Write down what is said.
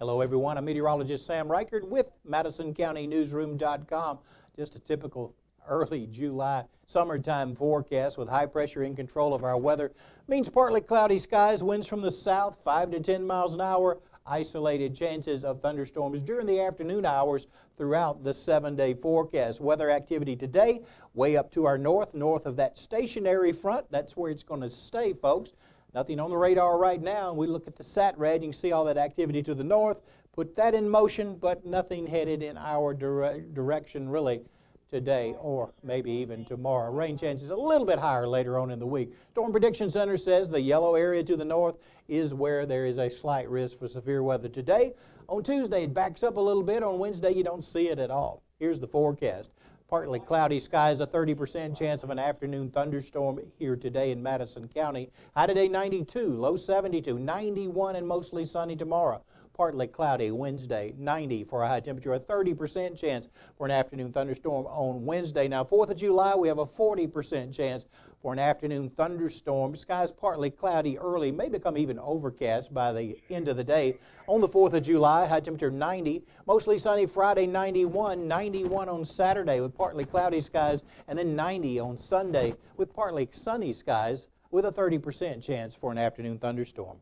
Hello, everyone. I'm meteorologist Sam Reichard with MadisonCountyNewsroom.com. Just a typical early July summertime forecast with high pressure in control of our weather. Means partly cloudy skies, winds from the south, 5 to 10 miles an hour, isolated chances of thunderstorms during the afternoon hours throughout the seven day forecast. Weather activity today, way up to our north, north of that stationary front. That's where it's going to stay, folks. Nothing on the radar right now. And we look at the sat red, you can see all that activity to the north. Put that in motion, but nothing headed in our dire direction really today or maybe even tomorrow. Rain chances a little bit higher later on in the week. Storm Prediction Center says the yellow area to the north is where there is a slight risk for severe weather today. On Tuesday, it backs up a little bit. On Wednesday, you don't see it at all. Here's the forecast. Partly cloudy skies, a 30% chance of an afternoon thunderstorm here today in Madison County. High today 92, low 72, 91 and mostly sunny tomorrow. Partly cloudy Wednesday, 90 for a high temperature, a 30% chance for an afternoon thunderstorm on Wednesday. Now, 4th of July, we have a 40% chance for an afternoon thunderstorm. Skies partly cloudy early, may become even overcast by the end of the day. On the 4th of July, high temperature 90, mostly sunny Friday 91, 91 on Saturday with partly cloudy skies, and then 90 on Sunday with partly sunny skies with a 30% chance for an afternoon thunderstorm.